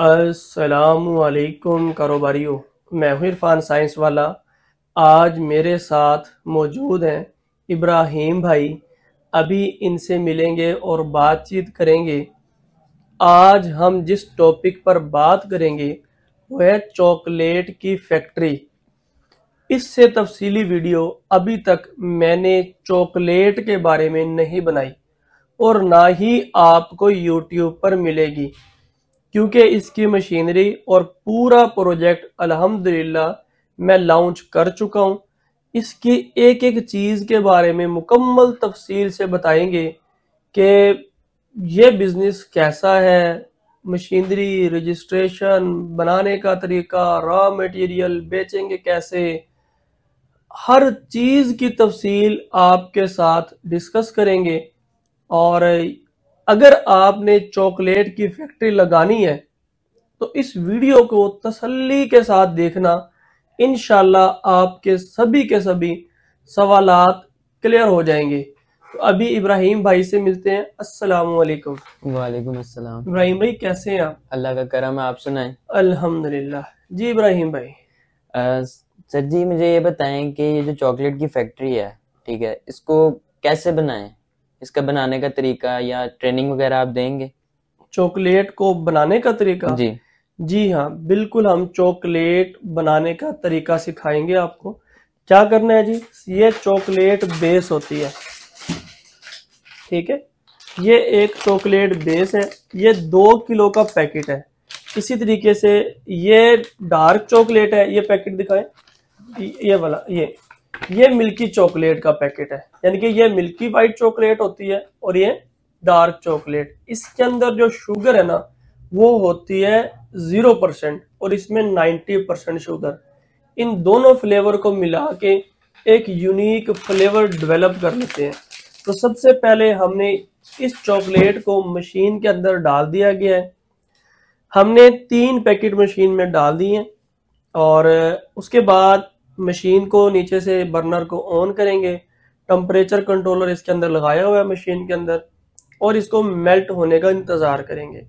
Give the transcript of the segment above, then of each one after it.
असलकुम कारोबारियों मैं हूँ इरफान साइंस वाला आज मेरे साथ मौजूद हैं इब्राहिम भाई अभी इनसे मिलेंगे और बातचीत करेंगे आज हम जिस टॉपिक पर बात करेंगे वह है चॉकलेट की फैक्ट्री इससे तफसीली वीडियो अभी तक मैंने चॉकलेट के बारे में नहीं बनाई और ना ही आपको यूट्यूब पर मिलेगी क्योंकि इसकी मशीनरी और पूरा प्रोजेक्ट अल्हम्दुलिल्लाह मैं लॉन्च कर चुका हूँ इसकी एक एक चीज़ के बारे में मुकम्मल तफसील से बताएंगे कि ये बिज़नेस कैसा है मशीनरी रजिस्ट्रेशन बनाने का तरीका रॉ मटेरियल बेचेंगे कैसे हर चीज़ की तफसील आपके साथ डिस्कस करेंगे और अगर आपने चॉकलेट की फैक्ट्री लगानी है तो इस वीडियो को तसल्ली के साथ देखना इनशाला आपके सभी के सभी सवाल क्लियर हो जाएंगे तो अभी इब्राहिम भाई से मिलते हैं अस्सलाम वालेकुम वालेकुम अस्सलाम इब्राहिम भाई कैसे हैं आप अल्लाह का करम है आप सुनाए अल्हम्दुलिल्लाह जी इब्राहिम भाई सर जी मुझे ये बताएं कि ये जो चॉकलेट की फैक्ट्री है ठीक है इसको कैसे बनाएं इसका बनाने का तरीका या ट्रेनिंग वगैरह आप देंगे चॉकलेट को बनाने का तरीका जी जी हाँ बिल्कुल हम चॉकलेट बनाने का तरीका सिखाएंगे आपको क्या करना है जी ये चॉकलेट बेस होती है ठीक है ये एक चॉकलेट बेस है ये दो किलो का पैकेट है इसी तरीके से ये डार्क चॉकलेट है ये पैकेट दिखाएं ये वाला ये ये मिल्की चॉकलेट का पैकेट है यानी कि ये मिल्की वाइट चॉकलेट होती है और ये डार्क चॉकलेट इसके अंदर जो शुगर है ना वो होती है जीरो परसेंट और इसमें नाइन्टी परसेंट शुगर इन दोनों फ्लेवर को मिला के एक यूनिक फ्लेवर डेवलप कर लेते हैं तो सबसे पहले हमने इस चॉकलेट को मशीन के अंदर डाल दिया गया है हमने तीन पैकेट मशीन में डाल दिए और उसके बाद मशीन को नीचे से बर्नर को ऑन करेंगे टम्परेचर कंट्रोलर इसके अंदर लगाया हुआ है मशीन के अंदर और इसको मेल्ट होने का इंतज़ार करेंगे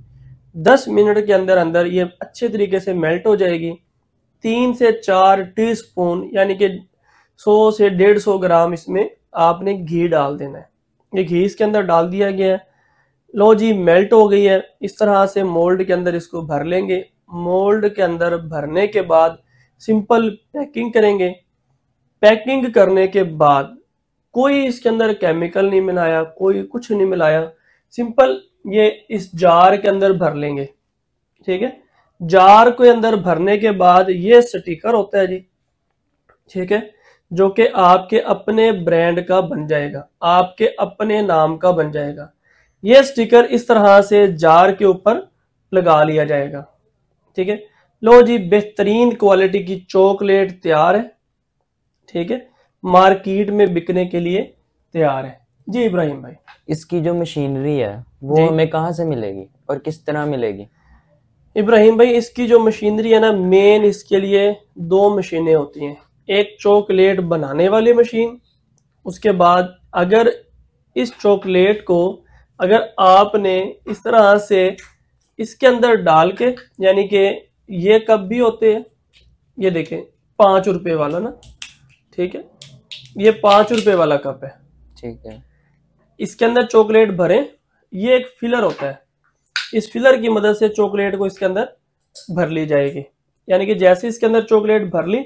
10 मिनट के अंदर अंदर ये अच्छे तरीके से मेल्ट हो जाएगी तीन से चार टीस्पून यानी कि 100 से 150 ग्राम इसमें आपने घी डाल देना है ये घी इसके अंदर डाल दिया गया है लो जी मेल्ट हो गई है इस तरह से मोल्ड के अंदर इसको भर लेंगे मोल्ड के अंदर भरने के बाद सिंपल पैकिंग करेंगे पैकिंग करने के बाद कोई इसके अंदर केमिकल नहीं मिलाया कोई कुछ नहीं मिलाया सिंपल ये इस जार के अंदर भर लेंगे ठीक है जार के अंदर भरने के बाद ये स्टिकर होता है जी ठीक है जो कि आपके अपने ब्रांड का बन जाएगा आपके अपने नाम का बन जाएगा ये स्टिकर इस तरह से जार के ऊपर लगा लिया जाएगा ठीक है लो जी बेहतरीन क्वालिटी की चॉकलेट तैयार है ठीक है मार्केट में बिकने के लिए तैयार है जी इब्राहिम भाई इसकी जो मशीनरी है वो हमें कहाँ से मिलेगी और किस तरह मिलेगी इब्राहिम भाई इसकी जो मशीनरी है ना मेन इसके लिए दो मशीनें होती हैं एक चॉकलेट बनाने वाली मशीन उसके बाद अगर इस चॉकलेट को अगर आपने इस तरह से इसके अंदर डाल के यानी कि ये कब भी होते हैं ये देखें पांच रुपए वाला ना ठीक है ये पांच रुपए वाला कप है ठीक है इसके अंदर चॉकलेट भरे ये एक फिलर होता है इस फिलर की मदद से चॉकलेट को इसके अंदर भर ली जाएगी यानी कि जैसे इसके अंदर चॉकलेट भर ली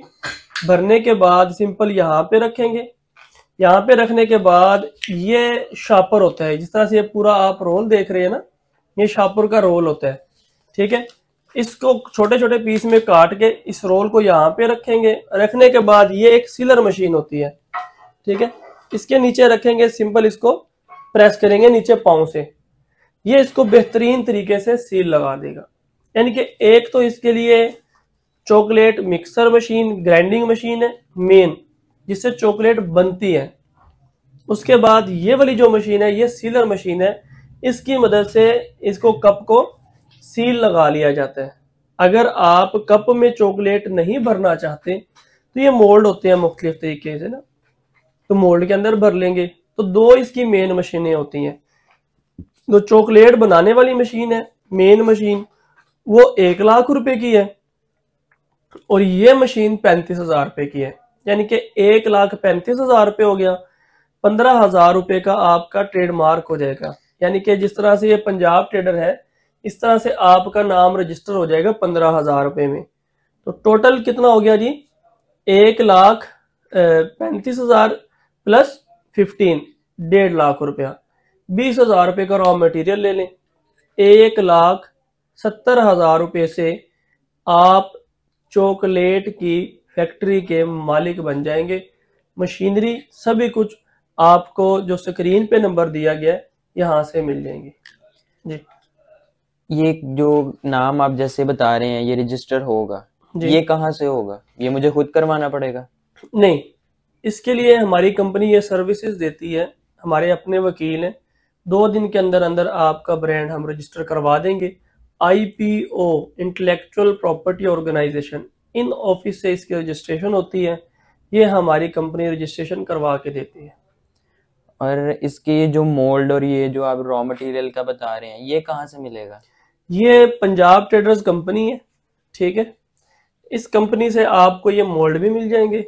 भरने के बाद सिंपल यहां पे रखेंगे यहां पे रखने के बाद ये शापर होता है जिस तरह से ये पूरा आप रोल देख रहे हैं ना ये शापर का रोल होता है ठीक है इसको छोटे छोटे पीस में काट के इस रोल को यहाँ पे रखेंगे रखने के बाद ये एक सिलर मशीन होती है ठीक है इसके नीचे रखेंगे सिंपल इसको प्रेस करेंगे नीचे पाओ से ये इसको बेहतरीन तरीके से सील लगा देगा यानी कि एक तो इसके लिए chocolate mixer machine grinding machine है मेन जिससे चॉकलेट बनती है उसके बाद ये वाली जो मशीन है ये सीलर मशीन है इसकी मदद से इसको कप को सील लगा लिया जाता है अगर आप कप में चॉकलेट नहीं भरना चाहते तो ये मोल्ड होते हैं मुख्तलिफ तरीके से ना तो मोल्ड के अंदर भर लेंगे तो दो इसकी मेन मशीनें होती हैं जो चॉकलेट बनाने वाली मशीन है मेन मशीन वो एक लाख रुपए की है और ये मशीन पैंतीस हजार रुपए की है यानी कि एक लाख पैंतीस हजार रुपये हो गया पंद्रह हजार रुपये का आपका ट्रेडमार्क हो जाएगा यानी कि जिस तरह से ये पंजाब ट्रेडर है इस तरह से आपका नाम रजिस्टर हो जाएगा पंद्रह हजार रुपए में तो टोटल कितना हो गया जी एक लाख पैंतीस हजार प्लस फिफ्टीन डेढ़ लाख रुपया बीस हजार रुपये का रॉ मटेरियल ले लें एक लाख सत्तर हजार रुपये से आप चॉकलेट की फैक्ट्री के मालिक बन जाएंगे मशीनरी सभी कुछ आपको जो स्क्रीन पे नंबर दिया गया है यहाँ से मिल जाएंगे जी ये जो नाम आप जैसे बता रहे हैं ये रजिस्टर होगा ये कहाँ से होगा ये मुझे खुद करवाना पड़ेगा नहीं इसके लिए हमारी कंपनी ये सर्विसेज देती है हमारे अपने वकील हैं दो दिन के अंदर अंदर आपका ब्रांड हम रजिस्टर करवा देंगे आईपीओ इंटेलेक्चुअल प्रॉपर्टी ऑर्गेनाइजेशन इन ऑफिस से इसकी रजिस्ट्रेशन होती है ये हमारी कंपनी रजिस्ट्रेशन करवा के देती है और इसके जो मोल्ड और ये जो आप रॉ मटेरियल का बता रहे हैं ये कहाँ से मिलेगा ये पंजाब ट्रेडर्स कंपनी है ठीक है इस कंपनी से आपको ये मोल्ड भी मिल जाएंगे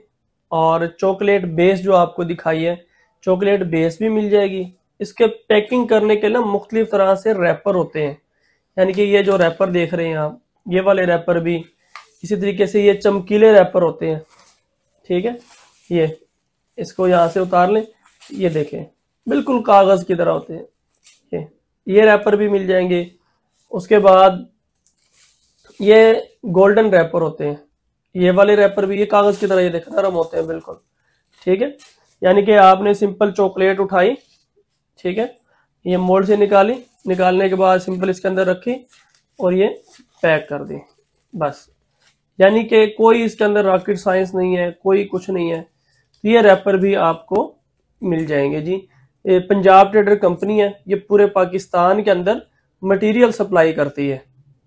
और चॉकलेट बेस जो आपको दिखाई है चॉकलेट बेस भी मिल जाएगी इसके पैकिंग करने के ना मुख्तलिफ तरह से रैपर होते हैं यानी कि ये जो रैपर देख रहे हैं आप ये वाले रैपर भी इसी तरीके से ये चमकीले रैपर होते हैं ठीक है ये इसको यहाँ से उतार लें ये देखें बिल्कुल कागज़ की तरह होते हैं ये ये रैपर भी मिल जाएंगे उसके बाद ये गोल्डन रैपर होते हैं ये वाले रैपर भी ये कागज की तरह ये देख नरम होते हैं बिल्कुल ठीक है यानी कि आपने सिंपल चॉकलेट उठाई ठीक है ये मोल्ड से निकाली निकालने के बाद सिंपल इसके अंदर रखी और ये पैक कर दी बस यानी कि कोई इसके अंदर रॉकेट साइंस नहीं है कोई कुछ नहीं है ये रैपर भी आपको मिल जाएंगे जी ये पंजाब ट्रेडर कंपनी है ये पूरे पाकिस्तान के अंदर मटेरियल सप्लाई करती है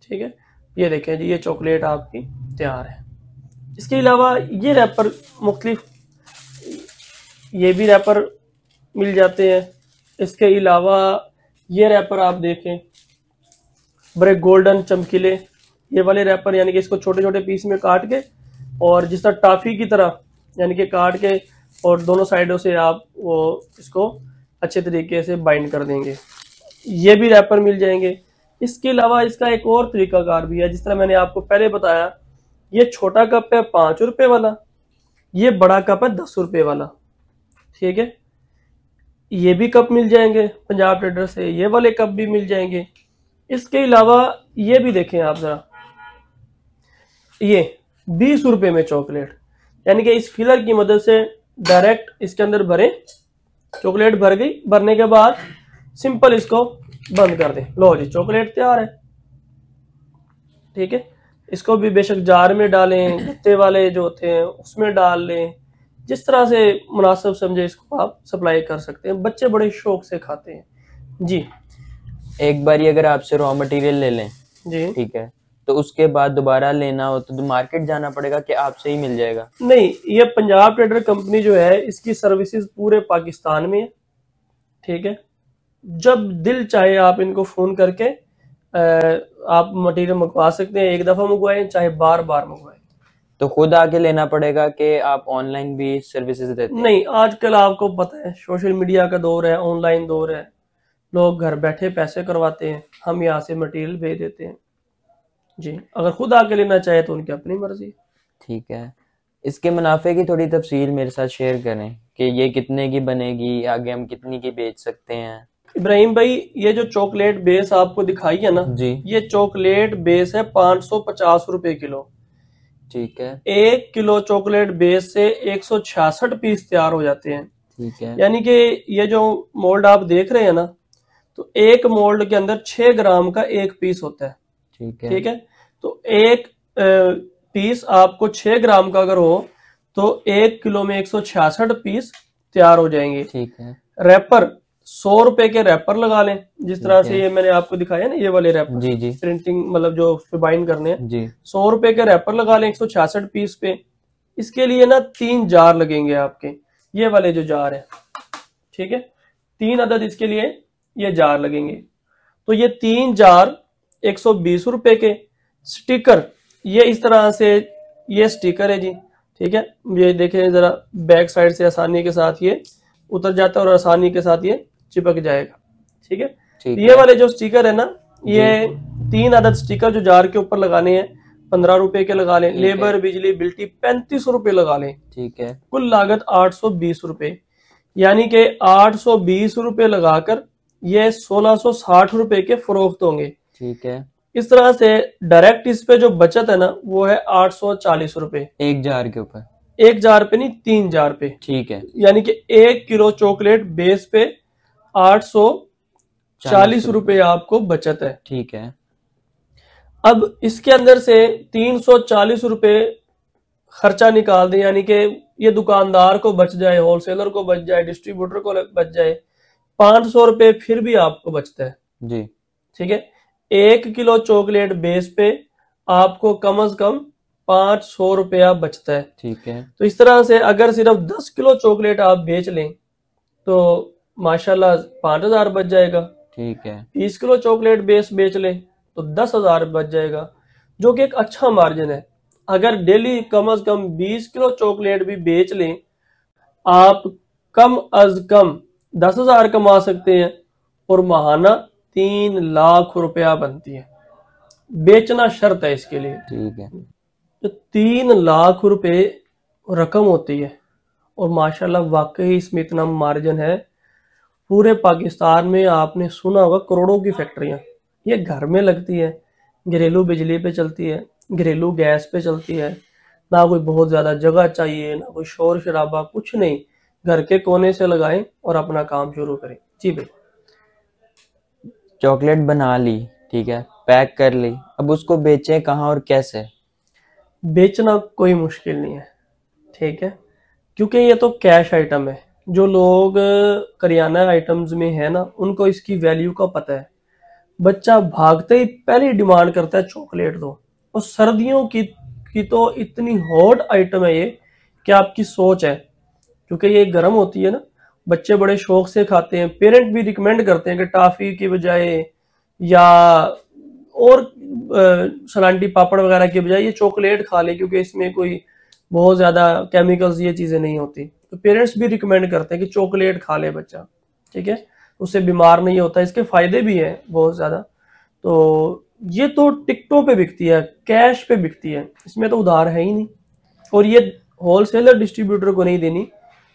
ठीक है ये देखें जी ये चॉकलेट आपकी तैयार है इसके अलावा ये रैपर मुख्तलिफ ये भी रैपर मिल जाते हैं इसके अलावा ये रैपर आप देखें बड़े गोल्डन चमकीले ये वाले रैपर यानी कि इसको छोटे छोटे पीस में काट के और जिस तरह टाफी की तरह यानी कि काट के और दोनों साइडों से आप वो इसको अच्छे तरीके से बाइंड कर देंगे ये भी रैपर मिल जाएंगे इसके अलावा इसका एक और तरीकाकार भी है जिस तरह मैंने आपको पहले बताया ये छोटा कप है पाँच रुपये वाला ये बड़ा कप है दस रुपये वाला ठीक है ये भी कप मिल जाएंगे पंजाब ट्रेडर से ये वाले कप भी मिल जाएंगे इसके अलावा ये भी देखें आप ज़रा ये बीस रुपये में चॉकलेट यानी कि इस फिलर की मदद से डायरेक्ट इसके अंदर भरें चॉकलेट भर गई भरने के बाद सिंपल इसको बंद कर दें लो जी चॉकलेट तैयार है ठीक है इसको भी बेशक जार में डालें गत्ते वाले जो होते हैं उसमें डाल लें जिस तरह से मुनासिब समझे इसको आप सप्लाई कर सकते हैं बच्चे बड़े शौक से खाते हैं जी एक बार अगर आपसे रॉ मटेरियल ले लें जी ठीक है तो उसके बाद दोबारा लेना हो तो मार्केट जाना पड़ेगा कि आपसे ही मिल जाएगा नहीं ये पंजाब ट्रेडर कंपनी जो है इसकी सर्विसेज पूरे पाकिस्तान में है ठीक है जब दिल चाहे आप इनको फ़ोन करके आप मटेरियल मंगवा सकते हैं एक दफ़ा मंगवाएं चाहे बार बार मंगवाएं तो खुद आके लेना पड़ेगा कि आप ऑनलाइन भी सर्विसेज देते हैं नहीं आजकल आपको पता है सोशल मीडिया का दौर है ऑनलाइन दौर है लोग घर बैठे पैसे करवाते हैं हम यहाँ से मटेरियल भेज देते हैं जी अगर खुद आके लेना चाहे तो उनकी अपनी मर्जी ठीक है इसके मुनाफे की थोड़ी तफसील मेरे साथ शेयर करें कि ये कितने की बनेगी आगे हम कितनी की बेच सकते हैं इब्राहिम भाई ये जो चॉकलेट बेस आपको दिखाई है ना जी ये चॉकलेट बेस है पांच सौ पचास रूपए किलो ठीक है एक किलो चॉकलेट बेस से एक सौ छियासठ पीस तैयार हो जाते हैं ठीक है यानी कि ये जो मोल्ड आप देख रहे हैं ना तो एक मोल्ड के अंदर छह ग्राम का एक पीस होता है ठीक है ठीक है तो एक पीस आपको छह ग्राम का अगर हो तो एक किलो में एक सौ छियासठ पीस तैयार हो जाएंगे ठीक है रैपर सौ रुपए के रैपर लगा लें जिस तरह से ये मैंने आपको दिखाया ना ये वाले रैपर जी जी प्रिंटिंग मतलब जो बाइंड करने हैं जी सौ रुपए के रैपर लगा लें एक सौ छियासठ पीस पे इसके लिए ना तीन जार लगेंगे आपके ये वाले जो जार है ठीक है तीन अदद इसके लिए ये जार लगेंगे तो ये तीन जार एक सौ बीस रुपए के स्टिकर ये इस तरह से ये स्टिकर है जी ठीक है ये देखें जरा बैक साइड से आसानी के साथ ये उतर जाता है और आसानी के साथ ये चिपक जाएगा ठीक है ये वाले जो स्टिकर है ना ये तीन आदत स्टिकर जो जार के ऊपर लगाने हैं पंद्रह रुपए के लगा लें लेबर बिजली बिल्टी पैंतीस रुपए लगा लें ठीक है कुल लागत आठ सौ बीस रुपए यानी के आठ सौ बीस रुपए लगाकर ये सोलह सौ साठ रुपए के फरोख्त होंगे ठीक है इस तरह से डायरेक्ट इस पे जो बचत है ना वो है आठ सौ चालीस रुपए एक जार के ऊपर एक जार पे नहीं तीन जार पे ठीक है यानी कि एक किलो चॉकलेट बेस पे आठ सौ चालीस रुपये आपको बचत है ठीक है अब इसके अंदर से तीन सौ चालीस रुपये खर्चा निकाल दें यानी कि ये दुकानदार को बच जाए होलसेलर को बच जाए डिस्ट्रीब्यूटर को बच जाए पांच सौ रुपये फिर भी आपको बचता है जी ठीक है एक किलो चॉकलेट बेस पे आपको कम अज कम पांच सौ रुपया बचता है ठीक है तो इस तरह से अगर सिर्फ दस किलो चॉकलेट आप बेच लें तो माशाल्लाह पांच हजार बच जाएगा ठीक है तीस किलो चॉकलेट बेस बेच ले तो दस हजार बच जाएगा जो कि एक अच्छा मार्जिन है अगर डेली कम अज कम बीस किलो चॉकलेट भी बेच लें आप कम अज कम दस हजार कमा सकते हैं और महाना तीन लाख रुपया बनती है बेचना शर्त है इसके लिए ठीक है तो तीन लाख रुपए रकम होती है और माशाल्लाह वाकई इसमें इतना मार्जिन है पूरे पाकिस्तान में आपने सुना होगा करोड़ों की फैक्ट्रियाँ ये घर में लगती है घरेलू बिजली पे चलती है घरेलू गैस पे चलती है ना कोई बहुत ज़्यादा जगह चाहिए ना कोई शोर शराबा कुछ नहीं घर के कोने से लगाएं और अपना काम शुरू करें जी भाई चॉकलेट बना ली ठीक है पैक कर ली अब उसको बेचें कहाँ और कैसे बेचना कोई मुश्किल नहीं है ठीक है क्योंकि ये तो कैश आइटम है जो लोग करियाना आइटम्स में है ना उनको इसकी वैल्यू का पता है बच्चा भागते ही पहले डिमांड करता है चॉकलेट दो तो। और सर्दियों की की तो इतनी हॉट आइटम है ये कि आपकी सोच है क्योंकि ये गर्म होती है ना बच्चे बड़े शौक से खाते हैं पेरेंट भी रिकमेंड करते हैं कि टाफी के बजाय या और सलांटी पापड़ वगैरह के बजाय ये चॉकलेट खा ले क्योंकि इसमें कोई बहुत ज़्यादा केमिकल्स ये चीज़ें नहीं होती तो पेरेंट्स भी रिकमेंड करते हैं कि चॉकलेट खा ले बच्चा ठीक है उससे बीमार नहीं होता इसके फायदे भी हैं बहुत ज़्यादा तो ये तो टिकटों पे बिकती है कैश पे बिकती है इसमें तो उधार है ही नहीं और ये होलसेलर डिस्ट्रीब्यूटर को नहीं देनी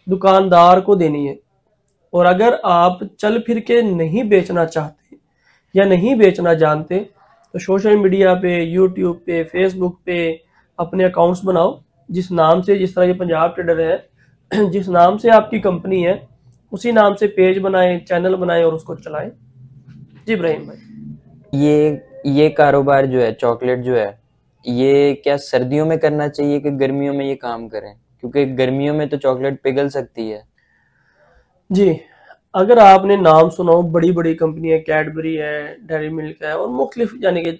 दुकानदार को देनी है और अगर आप चल फिर के नहीं बेचना चाहते या नहीं बेचना जानते तो सोशल मीडिया पे यूट्यूब पे फेसबुक पे अपने अकाउंट्स बनाओ जिस नाम से जिस तरह ये पंजाब ट्रेडर है जिस नाम से आपकी कंपनी है उसी नाम से पेज बनाए चैनल बनाए और उसको चलाए जी इब्राहिम भाई ये ये कारोबार जो है चॉकलेट जो है ये क्या सर्दियों में करना चाहिए कि गर्मियों में ये काम करें क्योंकि गर्मियों में तो चॉकलेट पिघल सकती है जी अगर आपने नाम सुना हो बड़ी बड़ी कंपनी है कैडबरी है डेरी मिल्क है और मुख्तलिफ यानी कि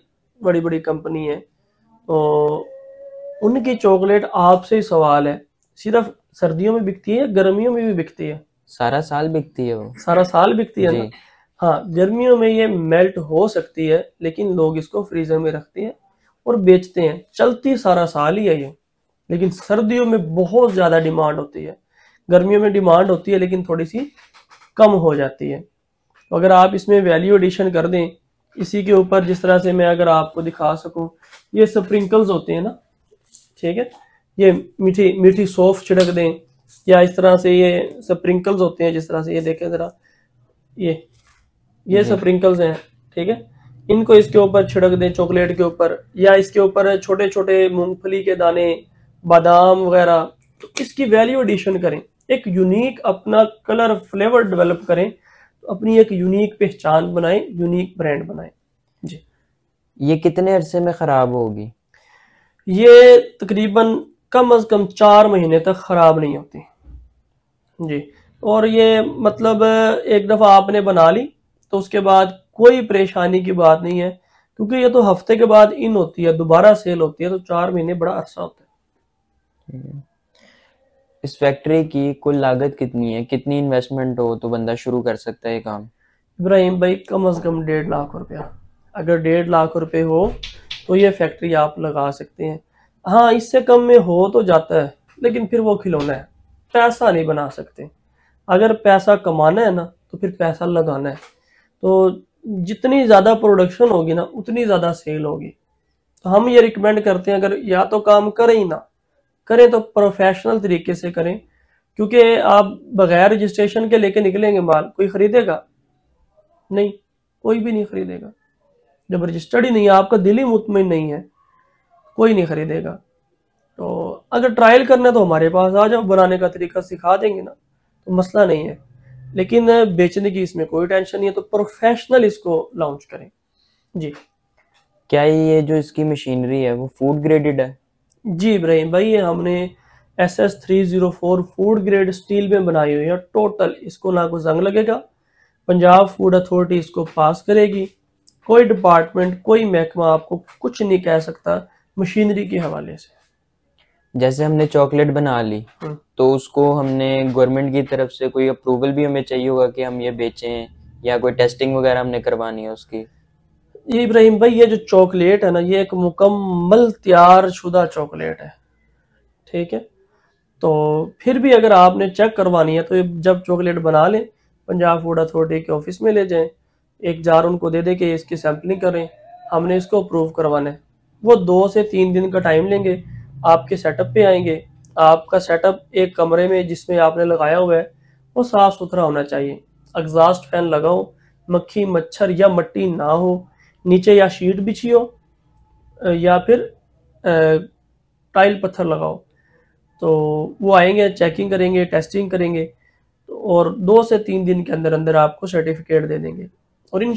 बड़ी बड़ी कंपनी है तो उनकी चॉकलेट आपसे ही सवाल है सिर्फ सर्दियों में बिकती है या गर्मियों में भी बिकती है सारा साल बिकती है वो सारा साल बिकती है हाँ गर्मियों में ये मेल्ट हो सकती है लेकिन लोग इसको फ्रीजर में रखते हैं और बेचते हैं चलती सारा साल ही है ये लेकिन सर्दियों में बहुत ज़्यादा डिमांड होती है गर्मियों में डिमांड होती है लेकिन थोड़ी सी कम हो जाती है तो अगर आप इसमें वैल्यू एडिशन कर दें इसी के ऊपर जिस तरह से मैं अगर आपको दिखा सकूं ये स्प्रिंकल्स होते हैं ना ठीक है ये मीठी मीठी सौफ छिड़क दें या इस तरह से ये स्प्रिंकल्स होते हैं जिस तरह से ये देखें ज़रा ये ये स्प्रिंकल्स हैं ठीक है इनको इसके ऊपर छिड़क दें चॉकलेट के ऊपर या इसके ऊपर छोटे छोटे मूंगफली के दाने बादाम वगैरह तो इसकी वैल्यू एडिशन करें एक यूनिक अपना कलर फ्लेवर डेवलप करें तो अपनी एक यूनिक पहचान बनाएं यूनिक ब्रांड बनाएं जी ये कितने अरसे में ख़राब होगी ये तकरीबन कम अज़ कम चार महीने तक ख़राब नहीं होती जी और ये मतलब एक दफ़ा आपने बना ली तो उसके बाद कोई परेशानी की बात नहीं है क्योंकि ये तो हफ्ते के बाद इन होती है दोबारा सेल होती है तो चार महीने बड़ा अरसा होता है हम्म। इस फैक्ट्री की कुल लागत कितनी है कितनी इन्वेस्टमेंट हो तो बंदा शुरू कर सकता है काम इब्राहिम भाई कम अज कम डेढ़ लाख रुपया अगर डेढ़ लाख रुपए हो तो ये फैक्ट्री आप लगा सकते हैं हाँ इससे कम में हो तो जाता है लेकिन फिर वो खिलौना है पैसा नहीं बना सकते अगर पैसा कमाना है ना तो फिर पैसा लगाना है तो जितनी ज़्यादा प्रोडक्शन होगी ना उतनी ज़्यादा सेल होगी तो हम ये रिकमेंड करते हैं अगर या तो काम करें ही ना करें तो प्रोफेशनल तरीके से करें क्योंकि आप बगैर रजिस्ट्रेशन के लेके निकलेंगे माल कोई खरीदेगा नहीं कोई भी नहीं खरीदेगा जब रजिस्टर्ड ही नहीं है आपका दिल ही मुतमिन नहीं है कोई नहीं ख़रीदेगा तो अगर ट्रायल करना है तो हमारे पास आ जाओ बनाने का तरीका सिखा देंगे ना तो मसला नहीं है लेकिन बेचने की इसमें कोई टेंशन नहीं है तो प्रोफेशनल इसको लॉन्च करें जी क्या ये जो इसकी मशीनरी है वो फूड ग्रेडेड है जी इब्राहिम भाई ये हमने S S three zero four food grade steel में बनाई हुई है टोटल इसको ना को जंग लगेगा पंजाब फूड अथॉरिटी इसको पास करेगी कोई डिपार्टमेंट कोई महकमा आपको कुछ नहीं कह सकता मशीनरी के हवाले से जैसे हमने चॉकलेट बना ली हाँ। तो उसको हमने गवर्नमेंट की तरफ से कोई अप्रूवल भी हमें चाहिए होगा कि हम ये बेचें या कोई टेस्टिंग वगैरह हमने करवानी है उसकी ये इब्राहिम भाई ये जो चॉकलेट है ना ये एक मुकम्मल तैयार शुदा चॉकलेट है ठीक है तो फिर भी अगर आपने चेक करवानी है तो जब चॉकलेट बना लें पंजाब फूड अथॉरिटी के ऑफिस में ले जाएं एक जार उनको दे दे के इसकी सैम्पलिंग करें हमने इसको अप्रूव करवाना है वो दो से तीन दिन का टाइम लेंगे आपके सेटअप पे आएंगे आपका सेटअप एक कमरे में जिसमें आपने लगाया हुआ है वो साफ़ सुथरा होना चाहिए एग्जास्ट फैन लगाओ मक्खी मच्छर या मट्टी ना हो नीचे या शीट बिछी हो या फिर टाइल पत्थर लगाओ तो वो आएंगे चेकिंग करेंगे टेस्टिंग करेंगे और दो से तीन दिन के अंदर अंदर आपको सर्टिफिकेट दे देंगे और इन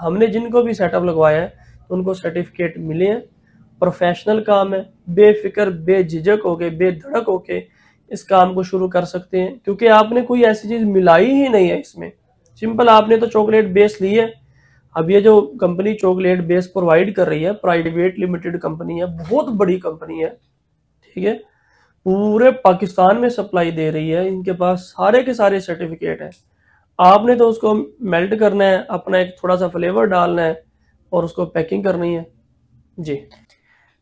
हमने जिनको भी सेटअप लगवाया है उनको सर्टिफिकेट मिले हैं प्रोफेशनल काम है बेफिक्र बेझिझक होके बेधड़क होके इस काम को शुरू कर सकते हैं क्योंकि आपने कोई ऐसी चीज़ मिलाई ही नहीं है इसमें सिंपल आपने तो चॉकलेट बेस ली है अब ये जो कंपनी चॉकलेट बेस प्रोवाइड कर रही है प्राइवेट लिमिटेड कंपनी है बहुत बड़ी कंपनी है ठीक है पूरे पाकिस्तान में सप्लाई दे रही है इनके पास सारे के सारे सर्टिफिकेट है आपने तो उसको मेल्ट करना है अपना एक थोड़ा सा फ्लेवर डालना है और उसको पैकिंग करनी है जी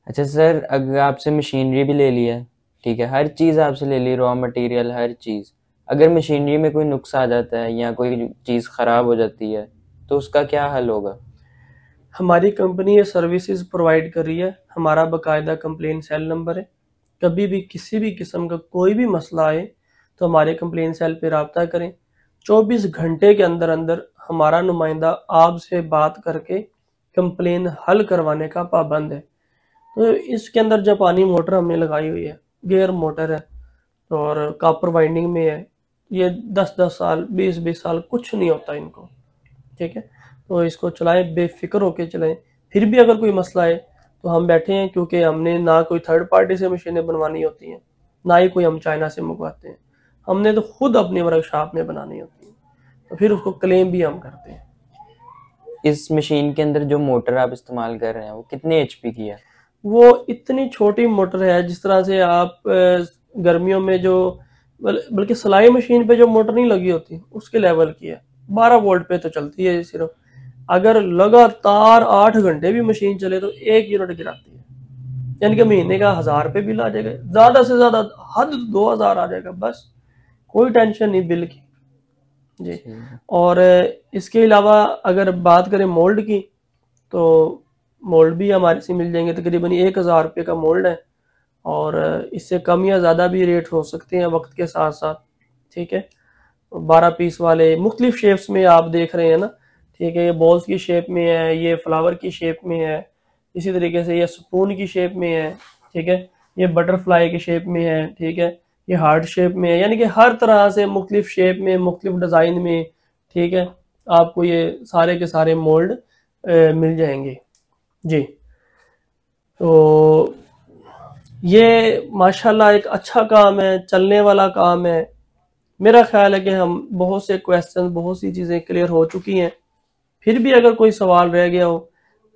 अच्छा सर अगर आपसे मशीनरी भी ले ली है ठीक है हर चीज़ आपसे ले ली रॉ मटेरियल हर चीज़ अगर मशीनरी में कोई नुकसान आ जाता है या कोई चीज़ ख़राब हो जाती है तो उसका क्या हल होगा हमारी कंपनी ये सर्विसेज प्रोवाइड कर रही है हमारा बाकायदा कंप्लेन सेल नंबर है कभी भी किसी भी किस्म का कोई भी मसला आए तो हमारे कंप्लेन सेल पर रबता करें 24 घंटे के अंदर अंदर हमारा नुमाइंदा आपसे बात करके कंप्लेन हल करवाने का पाबंद है तो इसके अंदर जापानी मोटर हमने लगाई हुई है गेयर मोटर है और कापर वाइंडिंग में है ये दस दस साल बीस बीस साल कुछ नहीं होता इनको ठीक है तो इसको चलाएं बेफिक्र होके चलाएं फिर भी अगर कोई मसला है तो हम बैठे हैं क्योंकि हमने ना कोई थर्ड पार्टी से मशीनें बनवानी होती हैं ना ही कोई हम चाइना से मंगवाते हैं हमने तो खुद अपनी वर्कशॉप में बनानी होती है तो फिर उसको क्लेम भी हम करते हैं इस मशीन के अंदर जो मोटर आप इस्तेमाल कर रहे हैं वो कितने एच की है वो इतनी छोटी मोटर है जिस तरह से आप गर्मियों में जो बल्कि सिलाई मशीन पे जो मोटर नहीं लगी होती उसके लेवल की है बारह वोल्ट पे तो चलती है सिर्फ अगर लगातार आठ घंटे भी मशीन चले तो एक यूनिट गिराती है यानी कि महीने का हजार पे बिल आ जाएगा ज्यादा से ज्यादा हद दो हजार आ जाएगा बस कोई टेंशन नहीं बिल की जी और इसके अलावा अगर बात करें मोल्ड की तो मोल्ड भी हमारे से मिल जाएंगे तकरीबन एक हज़ार रुपये का मोल्ड है और इससे कम या ज़्यादा भी रेट हो सकते हैं वक्त के साथ साथ ठीक है बारह पीस वाले मुख्तलिफ शेप्स में आप देख रहे हैं ना ठीक है ये बॉल्स की शेप में है ये फ्लावर की शेप में है इसी तरीके से ये स्पून की शेप में है ठीक है ये बटरफ्लाई की शेप में है ठीक है ये हार्ड शेप में है यानी कि हर तरह से मुख्तलिफ शेप में मुख्तलिफ डिज़ाइन में ठीक है आपको ये सारे के सारे मोल्ड मिल जाएंगे जी तो ये माशाल्लाह एक अच्छा काम है चलने वाला काम है मेरा ख्याल है कि हम बहुत से क्वेश्चन बहुत सी चीज़ें क्लियर हो चुकी हैं फिर भी अगर कोई सवाल रह गया हो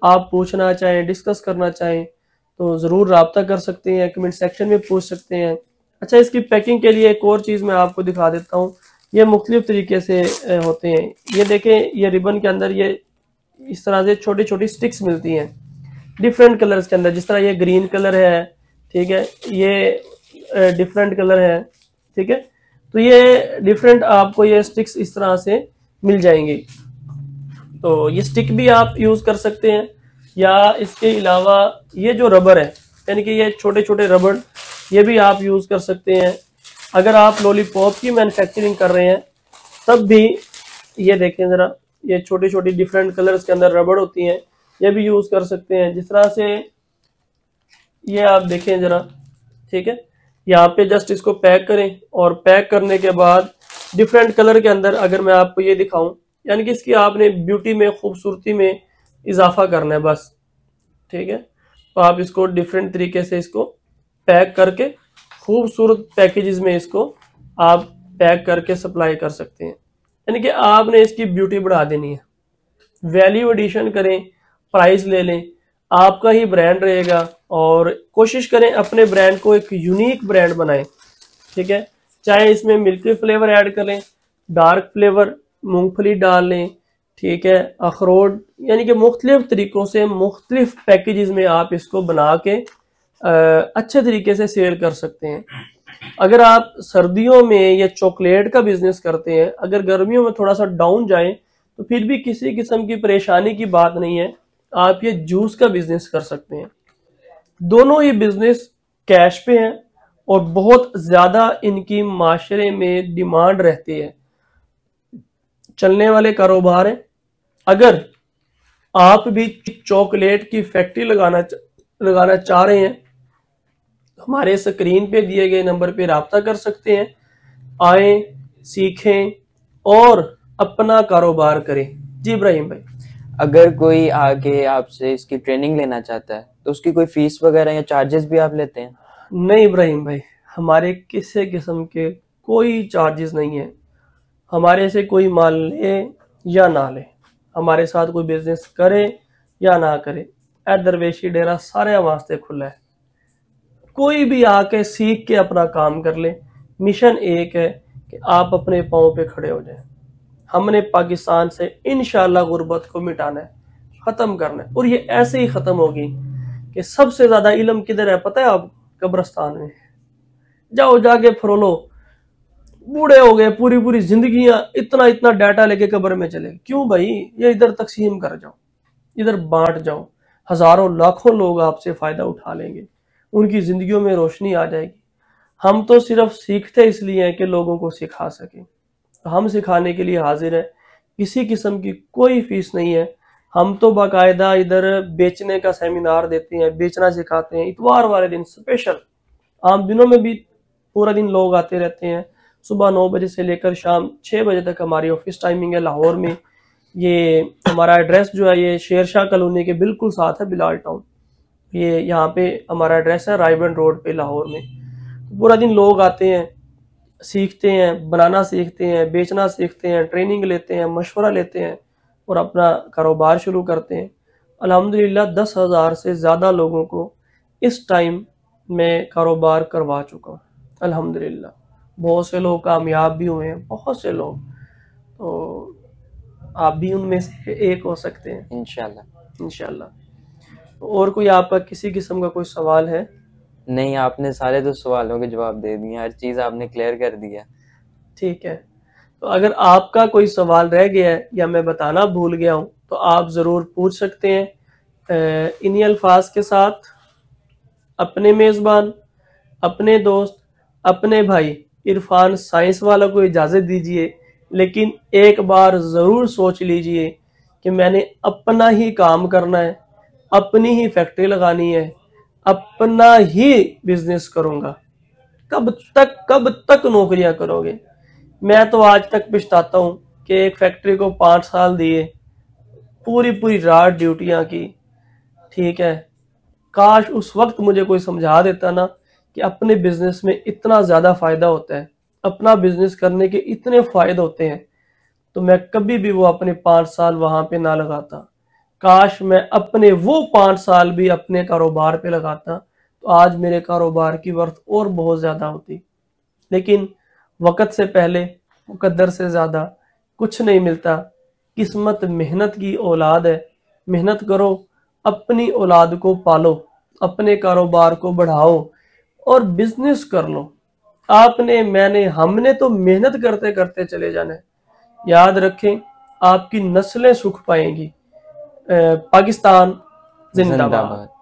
आप पूछना चाहें डिस्कस करना चाहें तो ज़रूर रबता कर सकते हैं कमेंट सेक्शन में पूछ सकते हैं अच्छा इसकी पैकिंग के लिए एक और चीज़ मैं आपको दिखा देता हूँ ये मुख्तलिफ तरीके से होते हैं ये देखें ये रिबन के अंदर ये इस तरह से छोटी छोटी स्टिक्स मिलती हैं डिफरेंट कलर्स के अंदर जिस तरह ये ग्रीन कलर है ठीक है ये डिफरेंट कलर है ठीक है तो ये डिफरेंट आपको ये स्टिक्स इस तरह से मिल जाएंगी तो ये स्टिक भी आप यूज़ कर सकते हैं या इसके अलावा ये जो रबर है यानी कि ये छोटे छोटे रबड़ ये भी आप यूज़ कर सकते हैं अगर आप लॉलीपॉप की मैन्युफैक्चरिंग कर रहे हैं तब भी ये देखें ज़रा ये छोटी छोटी डिफरेंट कलर्स के अंदर रबड़ होती हैं ये भी यूज़ कर सकते हैं जिस तरह से ये आप देखें ज़रा ठीक है यहाँ पे जस्ट इसको पैक करें और पैक करने के बाद डिफरेंट कलर के अंदर अगर मैं आपको ये दिखाऊं यानी कि इसकी आपने ब्यूटी में खूबसूरती में इजाफा करना है बस ठीक है तो आप इसको डिफरेंट तरीके से इसको पैक करके खूबसूरत पैकेजेस में इसको आप पैक करके सप्लाई कर सकते हैं यानी कि आपने इसकी ब्यूटी बढ़ा देनी है वैल्यू एडिशन करें प्राइस ले लें आपका ही ब्रांड रहेगा और कोशिश करें अपने ब्रांड को एक यूनिक ब्रांड बनाए ठीक है चाहे इसमें मिल्की फ्लेवर ऐड करें डार्क फ्लेवर मूंगफली डाल लें ठीक है अखरोट यानी कि मुख्तलिफ तरीक़ों से मुख्तलिफ पैकेजेस में आप इसको बना के अच्छे तरीके से सेल कर सकते हैं अगर आप सर्दियों में या चॉकलेट का बिजनेस करते हैं अगर गर्मियों में थोड़ा सा डाउन जाए तो फिर भी किसी किस्म की परेशानी की बात नहीं है आप ये जूस का बिजनेस कर सकते हैं दोनों ही बिजनेस कैश पे हैं और बहुत ज्यादा इनकी माशरे में डिमांड रहती है चलने वाले कारोबार हैं अगर आप भी चॉकलेट की फैक्ट्री लगाना लगाना चाह रहे हैं हमारे स्क्रीन पे दिए गए नंबर पे रबता कर सकते हैं आए सीखें और अपना कारोबार करें जी इब्राहिम भाई अगर कोई आके आपसे इसकी ट्रेनिंग लेना चाहता है तो उसकी कोई फीस वगैरह या चार्जेस भी आप लेते हैं नहीं इब्राहिम भाई हमारे किसी किस्म के कोई चार्जेस नहीं है हमारे से कोई माल ले या ना ले हमारे साथ कोई बिजनेस करे या ना करे ए दरवेशी डेरा सारे वास्ते खुला है कोई भी आके सीख के अपना काम कर ले मिशन एक है कि आप अपने पाँव पे खड़े हो जाएं हमने पाकिस्तान से इन गुर्बत को मिटाना है ख़त्म करना है और ये ऐसे ही ख़त्म होगी कि सबसे ज़्यादा इलम किधर है पता है आप कब्रस्तान में जाओ जाके फ्रोलो बूढ़े हो गए पूरी पूरी जिंदगी इतना इतना डाटा लेके कब्र में चले क्यों भाई ये इधर तकसीम कर जाओ इधर बांट जाओ हज़ारों लाखों लोग आपसे फ़ायदा उठा लेंगे उनकी ज़िंदगियों में रोशनी आ जाएगी हम तो सिर्फ सीखते इसलिए हैं कि लोगों को सिखा सकें हम सिखाने के लिए हाजिर हैं किसी किस्म की कोई फीस नहीं है हम तो बाकायदा इधर बेचने का सेमिनार देते हैं बेचना सिखाते हैं इतवार वाले दिन स्पेशल आम दिनों में भी पूरा दिन लोग आते रहते हैं सुबह नौ बजे से लेकर शाम छः बजे तक हमारी ऑफिस टाइमिंग है लाहौर में ये हमारा एड्रेस जो है ये शेर शाह कॉलोनी के बिल्कुल साथ है बिलाल टाउन ये यहाँ पे हमारा एड्रेस है रायबन रोड पे लाहौर में तो पूरा दिन लोग आते हैं सीखते हैं बनाना सीखते हैं बेचना सीखते हैं ट्रेनिंग लेते हैं मशवरा लेते हैं और अपना कारोबार शुरू करते हैं अल्हम्दुलिल्लाह दस हज़ार से ज़्यादा लोगों को इस टाइम में कारोबार करवा चुका हूँ अल्हम्दुलिल्लाह बहुत से लोग कामयाब भी हुए हैं बहुत से लोग तो आप भी उनमें से एक हो सकते हैं इनशाला इनशाला और कोई आपका किसी किस्म का कोई सवाल है नहीं आपने सारे तो सवालों के जवाब दे दिए हर चीज़ आपने क्लियर कर दिया ठीक है तो अगर आपका कोई सवाल रह गया है या मैं बताना भूल गया हूँ तो आप ज़रूर पूछ सकते हैं इन्हीं अल्फाज के साथ अपने मेज़बान अपने दोस्त अपने भाई इरफान साइंस वालों को इजाज़त दीजिए लेकिन एक बार ज़रूर सोच लीजिए कि मैंने अपना ही काम करना है अपनी ही फैक्ट्री लगानी है अपना ही बिजनेस करूंगा कब तक कब तक नौकरियां करोगे मैं तो आज तक पिछताता हूँ कि एक फैक्ट्री को पांच साल दिए पूरी पूरी रात ड्यूटियां की ठीक है काश उस वक्त मुझे कोई समझा देता ना कि अपने बिजनेस में इतना ज़्यादा फ़ायदा होता है अपना बिजनेस करने के इतने फ़ायदे होते हैं तो मैं कभी भी वो अपने पांच साल वहां पे ना लगाता काश मैं अपने वो पांच साल भी अपने कारोबार पे लगाता तो आज मेरे कारोबार की वर्थ और बहुत ज़्यादा होती लेकिन वक़्त से पहले मुकदर से ज़्यादा कुछ नहीं मिलता किस्मत मेहनत की औलाद है मेहनत करो अपनी औलाद को पालो अपने कारोबार को बढ़ाओ और बिजनेस कर लो आपने मैंने हमने तो मेहनत करते करते चले जाना याद रखें आपकी नस्लें सुख पाएंगी पाकिस्तान जिंदाबाद